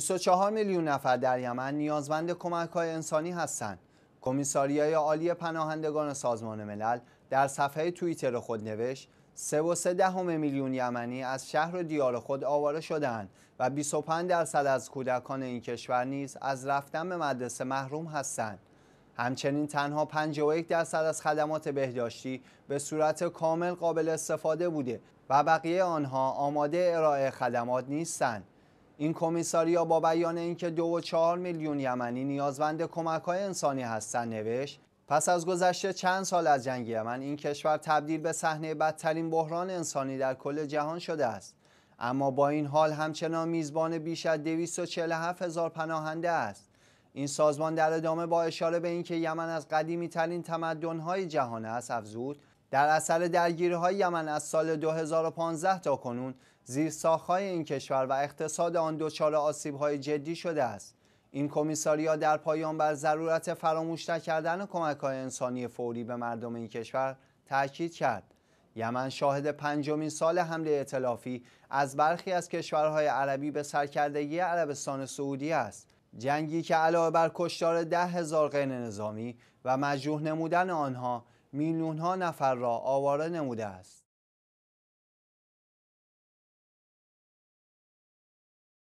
24 میلیون نفر در یمن نیازمند کمک های انسانی هستند. کمیساریای عالی پناهندگان سازمان ملل در صفحه توییتر خود نوشت سه دهم میلیون یمنی از شهر و دیار خود آواره شدند و 25 درصد از کودکان این کشور نیز از رفتن به مدرسه محروم هستند. همچنین تنها 51 درصد از خدمات بهداشتی به صورت کامل قابل استفاده بوده و بقیه آنها آماده ارائه خدمات نیستند. این کمیساریا با بیان اینکه دو و چهار میلیون یمنی نیازمند کمک های انسانی هستند نوشت پس از گذشته چند سال از جنگ یمن این کشور تبدیل به صحنه بدترین بحران انسانی در کل جهان شده است اما با این حال همچنان میزبان بیش از 247 هزار پناهنده است این سازمان در ادامه با اشاره به اینکه یمن از قدیمی ترین تمدن های جهان است افزود در اثر درگیری‌های یمن از سال 2015 تا کنون زیرساخت‌های این کشور و اقتصاد آن دچار های جدی شده است. این کمیساریا در پایان بر ضرورت فراموش نکردن های انسانی فوری به مردم این کشور تاکید کرد. یمن شاهد پنجمین سال حمله اطلافی از برخی از کشورهای عربی به سرکردگی عربستان سعودی است. جنگی که علاوه بر کشتار ده هزار غیر نظامی و مجروح نمودن آنها میلیون ها نفر را آواره نموده است